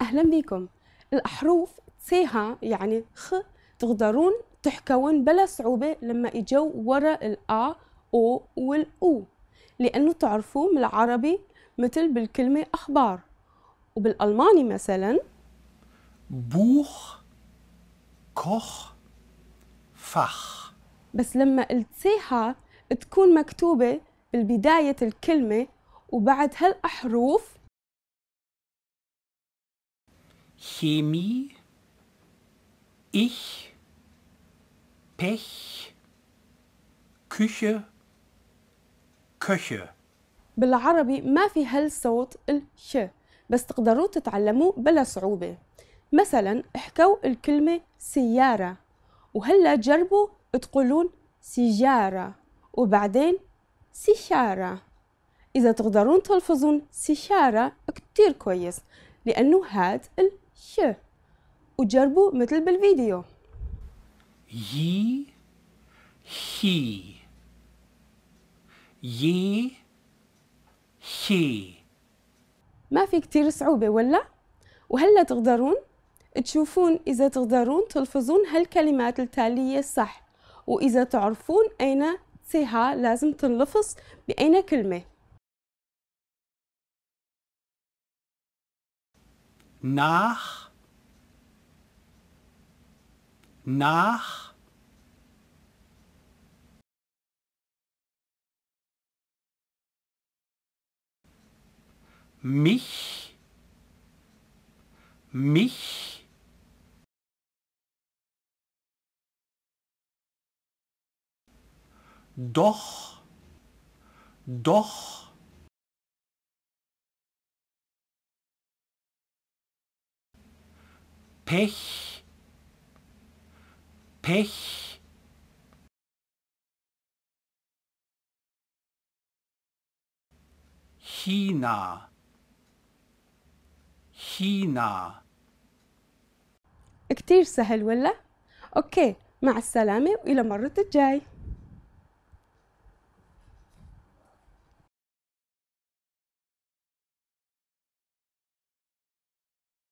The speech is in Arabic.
أهلا بكم الأحرف تسيها يعني خ تقدرون تحكون بلا صعوبة لما اجوا ورا الأ أو والأو لأنه تعرفوا من العربي مثل بالكلمة أخبار وبالألماني مثلا بوخ كوخ فخ بس لما قلتيها تكون مكتوبة بالبداية الكلمة وبعد هالأحرف Chemie, ich, Pech, Küche, Köche بالعربي ما في هالصوت الش بس تقدروا تتعلموه بلا صعوبة مثلا احكوا الكلمة سيارة وهلا جربوا تقولون سيجارة وبعدين سيشارة إذا تقدرون تلفظون سيشارة كتير كويس لأنه هاد ش وجربوا مثل بالفيديو يي هي يي هي ما في كتير صعوبة ولا؟ وهلا تقدرون تشوفون إذا تقدرون تلفظون هالكلمات التالية صح وإذا تعرفون أين سها لازم تنلفظ بأين كلمة nach, nach, mich, mich, doch, doch, Pech, Pech. China, China. كتير سهل ولا؟ أوكي مع السلامة وإلى مرة الجاي